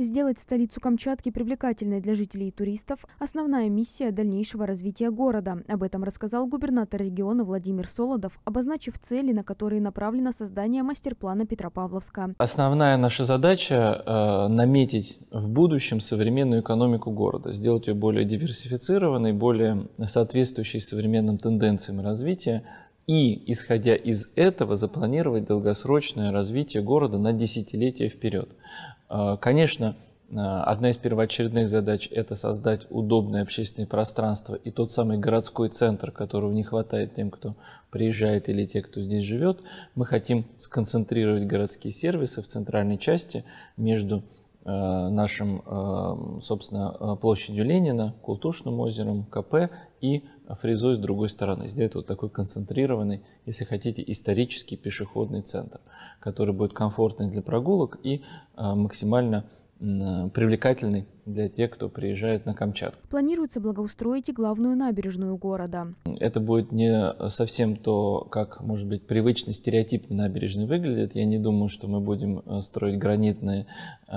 Сделать столицу Камчатки привлекательной для жителей и туристов – основная миссия дальнейшего развития города. Об этом рассказал губернатор региона Владимир Солодов, обозначив цели, на которые направлено создание мастер-плана Петропавловска. Основная наша задача э, – наметить в будущем современную экономику города, сделать ее более диверсифицированной, более соответствующей современным тенденциям развития, и, исходя из этого, запланировать долгосрочное развитие города на десятилетия вперед. А, конечно, а, одна из первоочередных задач – это создать удобное общественное пространство и тот самый городской центр, которого не хватает тем, кто приезжает или те, кто здесь живет. Мы хотим сконцентрировать городские сервисы в центральной части между Э, нашим, э, собственно, э, площадью Ленина, Култушным озером, КП и фрезой с другой стороны. Сделать вот такой концентрированный, если хотите, исторический пешеходный центр, который будет комфортный для прогулок и максимально Э, привлекательной для тех, кто приезжает на Камчатку. Планируется благоустроить и главную набережную города. Это будет не совсем то, как, может быть, привычно стереотип набережной выглядит. Я не думаю, что мы будем э, строить гранитные э,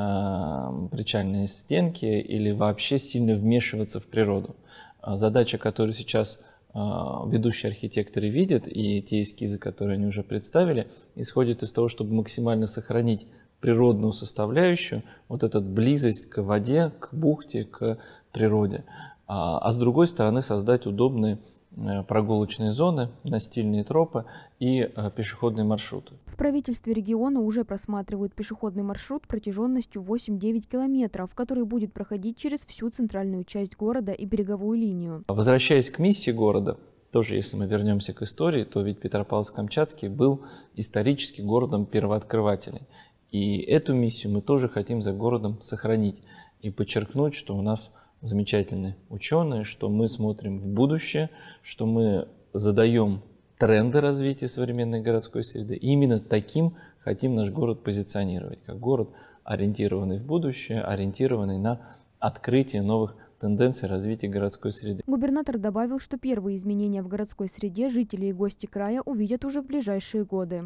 причальные стенки или вообще сильно вмешиваться в природу. А задача, которую сейчас э, ведущие архитекторы видят и те эскизы, которые они уже представили, исходят из того, чтобы максимально сохранить природную составляющую, вот эта близость к воде, к бухте, к природе. А, а с другой стороны создать удобные э, прогулочные зоны, настильные тропы и э, пешеходные маршруты. В правительстве региона уже просматривают пешеходный маршрут протяженностью 8-9 километров, который будет проходить через всю центральную часть города и береговую линию. Возвращаясь к миссии города, тоже если мы вернемся к истории, то ведь Петропавловск-Камчатский был исторически городом первооткрывателей. И эту миссию мы тоже хотим за городом сохранить и подчеркнуть, что у нас замечательные ученые, что мы смотрим в будущее, что мы задаем тренды развития современной городской среды. И именно таким хотим наш город позиционировать, как город, ориентированный в будущее, ориентированный на открытие новых тенденций развития городской среды. Губернатор добавил, что первые изменения в городской среде жители и гости края увидят уже в ближайшие годы.